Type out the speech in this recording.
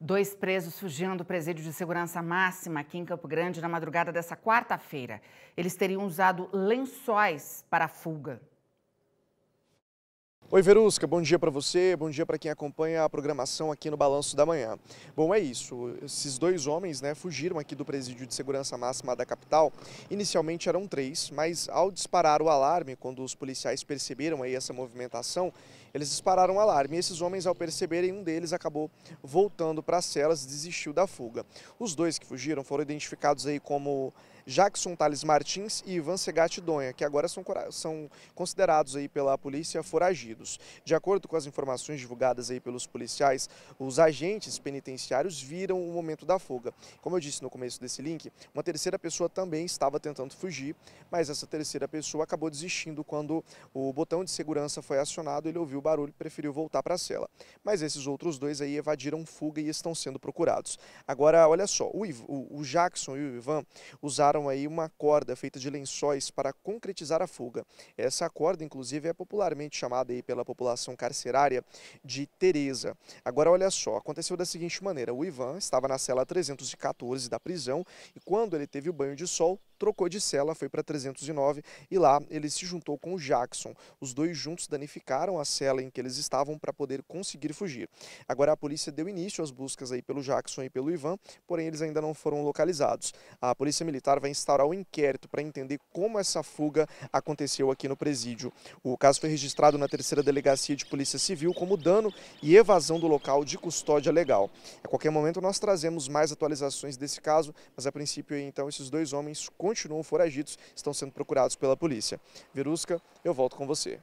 Dois presos fugiram do presídio de segurança máxima aqui em Campo Grande na madrugada dessa quarta-feira. Eles teriam usado lençóis para a fuga. Oi Verusca, bom dia para você, bom dia para quem acompanha a programação aqui no Balanço da Manhã. Bom, é isso, esses dois homens né, fugiram aqui do presídio de segurança máxima da capital. Inicialmente eram três, mas ao disparar o alarme, quando os policiais perceberam aí essa movimentação, eles dispararam o alarme e esses homens ao perceberem, um deles acabou voltando para as celas e desistiu da fuga. Os dois que fugiram foram identificados aí como Jackson Tales Martins e Ivan Segatti Donha, que agora são, são considerados aí pela polícia foragidos. De acordo com as informações divulgadas aí pelos policiais, os agentes penitenciários viram o momento da fuga. Como eu disse no começo desse link, uma terceira pessoa também estava tentando fugir, mas essa terceira pessoa acabou desistindo quando o botão de segurança foi acionado, ele ouviu o barulho e preferiu voltar para a cela. Mas esses outros dois aí evadiram fuga e estão sendo procurados. Agora, olha só, o, o Jackson e o Ivan usaram aí uma corda feita de lençóis para concretizar a fuga. Essa corda, inclusive, é popularmente chamada aí pela população carcerária de Teresa. Agora olha só, aconteceu da seguinte maneira, o Ivan estava na cela 314 da prisão e quando ele teve o banho de sol, trocou de cela, foi para 309 e lá ele se juntou com o Jackson. Os dois juntos danificaram a cela em que eles estavam para poder conseguir fugir. Agora a polícia deu início às buscas aí pelo Jackson e pelo Ivan, porém eles ainda não foram localizados. A polícia militar vai instaurar o um inquérito para entender como essa fuga aconteceu aqui no presídio. O caso foi registrado na terceira outra delegacia de polícia civil como dano e evasão do local de custódia legal. A qualquer momento nós trazemos mais atualizações desse caso, mas a princípio então esses dois homens continuam foragidos, estão sendo procurados pela polícia. Verusca, eu volto com você.